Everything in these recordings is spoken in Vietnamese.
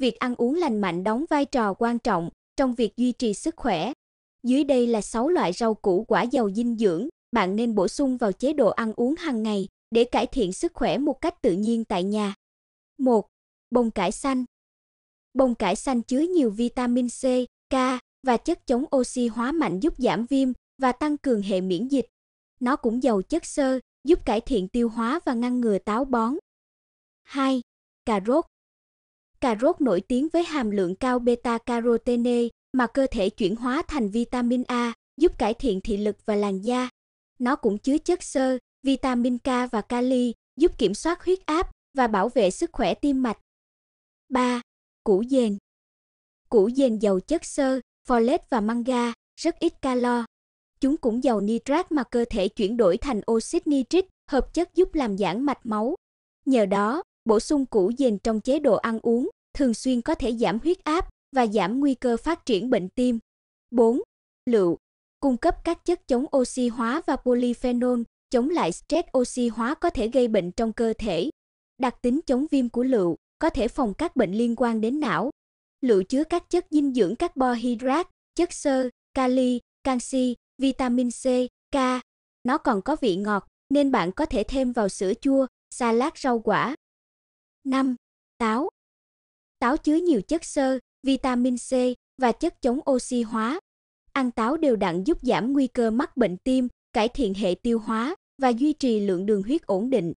việc ăn uống lành mạnh đóng vai trò quan trọng trong việc duy trì sức khỏe. Dưới đây là 6 loại rau củ quả giàu dinh dưỡng bạn nên bổ sung vào chế độ ăn uống hàng ngày để cải thiện sức khỏe một cách tự nhiên tại nhà. 1. Bông cải xanh. Bông cải xanh chứa nhiều vitamin C, K và chất chống oxy hóa mạnh giúp giảm viêm và tăng cường hệ miễn dịch. Nó cũng giàu chất xơ, giúp cải thiện tiêu hóa và ngăn ngừa táo bón. 2. Cà rốt. Cà rốt nổi tiếng với hàm lượng cao beta carotene mà cơ thể chuyển hóa thành vitamin A, giúp cải thiện thị lực và làn da. Nó cũng chứa chất xơ, vitamin K và kali, giúp kiểm soát huyết áp và bảo vệ sức khỏe tim mạch. 3. Củ dền Củ dền giàu chất xơ, folate và manga, rất ít calo. Chúng cũng giàu nitrat mà cơ thể chuyển đổi thành oxit nitrit, hợp chất giúp làm giãn mạch máu. Nhờ đó, bổ sung củ dền trong chế độ ăn uống, thường xuyên có thể giảm huyết áp và giảm nguy cơ phát triển bệnh tim. 4. Lựu cung cấp các chất chống oxy hóa và polyphenol, chống lại stress oxy hóa có thể gây bệnh trong cơ thể. Đặc tính chống viêm của lựu có thể phòng các bệnh liên quan đến não. Lựu chứa các chất dinh dưỡng carbohydrate, chất xơ, kali, canxi, vitamin C, K. Nó còn có vị ngọt, nên bạn có thể thêm vào sữa chua, salad rau quả, 5. Táo Táo chứa nhiều chất xơ, vitamin C và chất chống oxy hóa. Ăn táo đều đặn giúp giảm nguy cơ mắc bệnh tim, cải thiện hệ tiêu hóa và duy trì lượng đường huyết ổn định.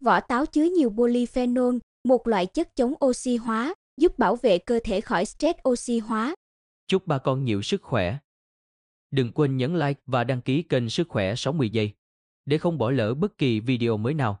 Vỏ táo chứa nhiều polyphenol, một loại chất chống oxy hóa, giúp bảo vệ cơ thể khỏi stress oxy hóa. Chúc bà con nhiều sức khỏe. Đừng quên nhấn like và đăng ký kênh Sức khỏe 60 giây để không bỏ lỡ bất kỳ video mới nào.